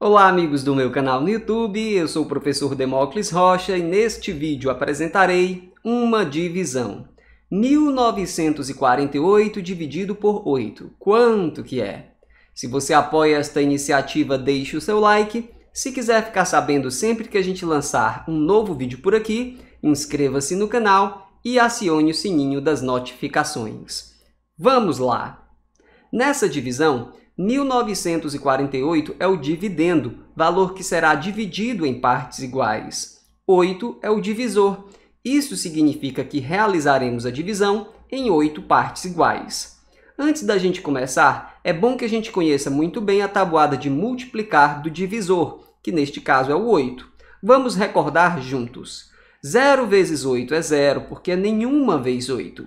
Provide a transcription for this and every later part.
Olá amigos do meu canal no YouTube, eu sou o professor Demócles Rocha e neste vídeo apresentarei uma divisão. 1948 dividido por 8, quanto que é? Se você apoia esta iniciativa, deixe o seu like. Se quiser ficar sabendo sempre que a gente lançar um novo vídeo por aqui, inscreva-se no canal e acione o sininho das notificações. Vamos lá! Nessa divisão, 1948 é o dividendo, valor que será dividido em partes iguais. 8 é o divisor. Isso significa que realizaremos a divisão em 8 partes iguais. Antes da gente começar, é bom que a gente conheça muito bem a tabuada de multiplicar do divisor, que neste caso é o 8. Vamos recordar juntos. 0 vezes 8 é 0, porque é nenhuma vez 8.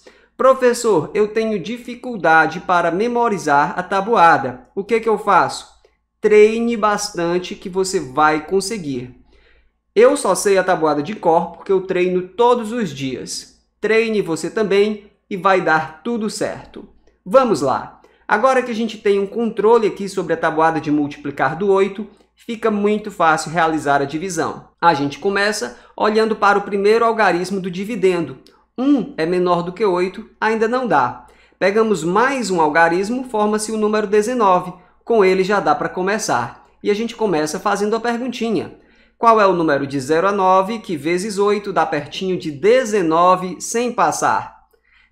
Professor, eu tenho dificuldade para memorizar a tabuada. O que, que eu faço? Treine bastante que você vai conseguir. Eu só sei a tabuada de cor porque eu treino todos os dias. Treine você também e vai dar tudo certo. Vamos lá! Agora que a gente tem um controle aqui sobre a tabuada de multiplicar do 8, fica muito fácil realizar a divisão. A gente começa olhando para o primeiro algarismo do dividendo, 1 é menor do que 8, ainda não dá. Pegamos mais um algarismo, forma-se o número 19. Com ele já dá para começar. E a gente começa fazendo a perguntinha. Qual é o número de 0 a 9, que vezes 8 dá pertinho de 19 sem passar?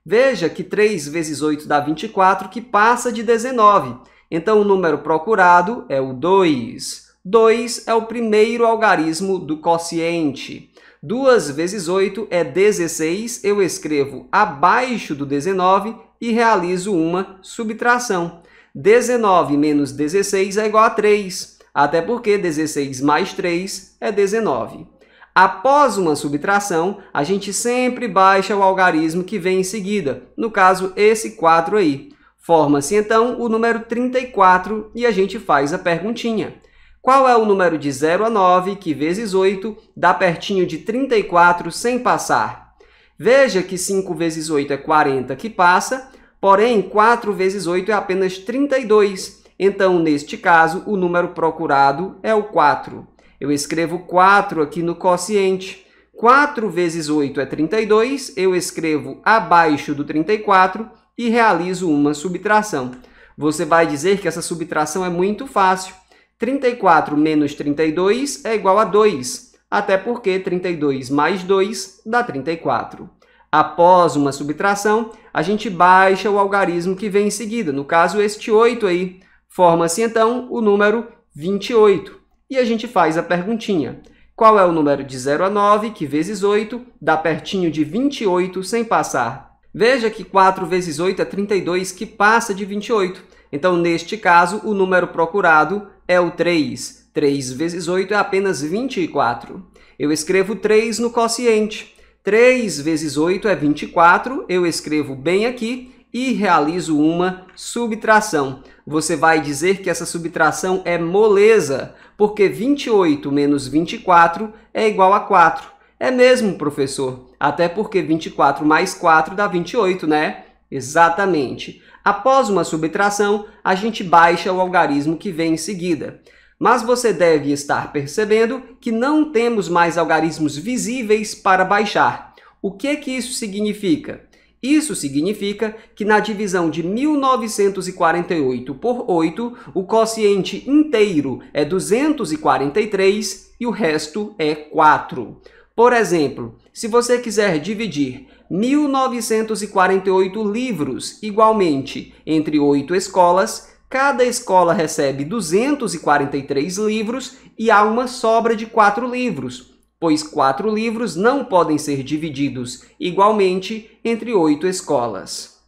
Veja que 3 vezes 8 dá 24, que passa de 19. Então, o número procurado é o 2. 2 é o primeiro algarismo do quociente. 2 vezes 8 é 16, eu escrevo abaixo do 19 e realizo uma subtração. 19 menos 16 é igual a 3, até porque 16 mais 3 é 19. Após uma subtração, a gente sempre baixa o algarismo que vem em seguida, no caso esse 4 aí. Forma-se então o número 34 e a gente faz a perguntinha. Qual é o número de 0 a 9, que vezes 8 dá pertinho de 34 sem passar? Veja que 5 vezes 8 é 40 que passa, porém 4 vezes 8 é apenas 32. Então, neste caso, o número procurado é o 4. Eu escrevo 4 aqui no quociente. 4 vezes 8 é 32, eu escrevo abaixo do 34 e realizo uma subtração. Você vai dizer que essa subtração é muito fácil 34 menos 32 é igual a 2, até porque 32 mais 2 dá 34. Após uma subtração, a gente baixa o algarismo que vem em seguida, no caso este 8 aí. Forma-se então o número 28. E a gente faz a perguntinha. Qual é o número de 0 a 9, que vezes 8, dá pertinho de 28 sem passar? Veja que 4 vezes 8 é 32, que passa de 28. Então, neste caso, o número procurado é o 3. 3 vezes 8 é apenas 24. Eu escrevo 3 no quociente. 3 vezes 8 é 24. Eu escrevo bem aqui e realizo uma subtração. Você vai dizer que essa subtração é moleza, porque 28 menos 24 é igual a 4. É mesmo, professor. Até porque 24 mais 4 dá 28, né? Exatamente. Após uma subtração, a gente baixa o algarismo que vem em seguida. Mas você deve estar percebendo que não temos mais algarismos visíveis para baixar. O que que isso significa? Isso significa que na divisão de 1948 por 8, o quociente inteiro é 243 e o resto é 4. Por exemplo, se você quiser dividir 1948 livros igualmente entre oito escolas, cada escola recebe 243 livros e há uma sobra de quatro livros, pois quatro livros não podem ser divididos igualmente entre oito escolas.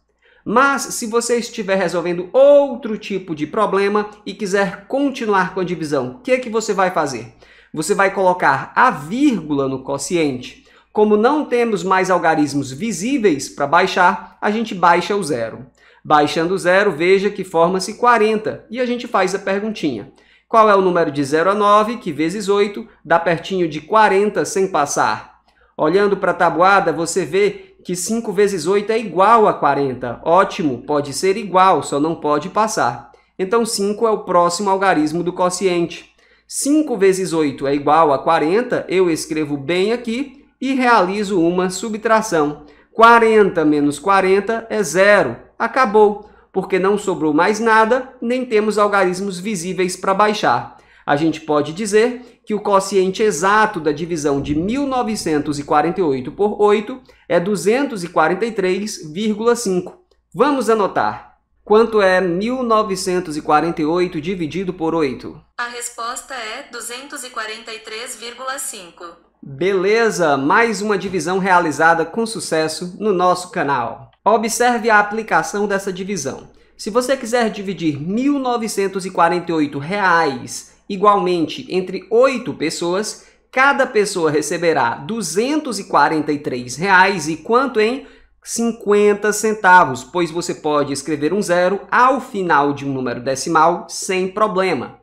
Mas se você estiver resolvendo outro tipo de problema e quiser continuar com a divisão, o que, é que você vai fazer? Você vai colocar a vírgula no quociente. Como não temos mais algarismos visíveis para baixar, a gente baixa o zero. Baixando o zero, veja que forma-se 40. E a gente faz a perguntinha. Qual é o número de 0 a 9, que vezes 8, dá pertinho de 40 sem passar? Olhando para a tabuada, você vê que 5 vezes 8 é igual a 40. Ótimo, pode ser igual, só não pode passar. Então, 5 é o próximo algarismo do quociente. 5 vezes 8 é igual a 40, eu escrevo bem aqui e realizo uma subtração. 40 menos 40 é zero. Acabou, porque não sobrou mais nada, nem temos algarismos visíveis para baixar. A gente pode dizer que o quociente exato da divisão de 1948 por 8 é 243,5. Vamos anotar. Quanto é 1948 dividido por 8? A resposta é 243,5. Beleza! Mais uma divisão realizada com sucesso no nosso canal. Observe a aplicação dessa divisão. Se você quiser dividir 1948 reais igualmente entre 8 pessoas, cada pessoa receberá 243 reais e quanto em 50 centavos, pois você pode escrever um zero ao final de um número decimal sem problema.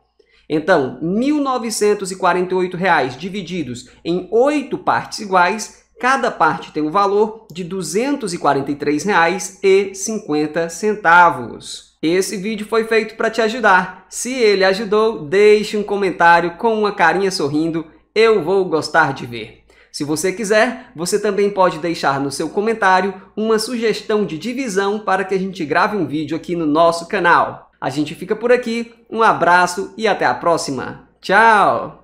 Então, R$ 1.948 divididos em oito partes iguais, cada parte tem o um valor de R$ 243,50. Esse vídeo foi feito para te ajudar. Se ele ajudou, deixe um comentário com uma carinha sorrindo, eu vou gostar de ver. Se você quiser, você também pode deixar no seu comentário uma sugestão de divisão para que a gente grave um vídeo aqui no nosso canal. A gente fica por aqui, um abraço e até a próxima. Tchau!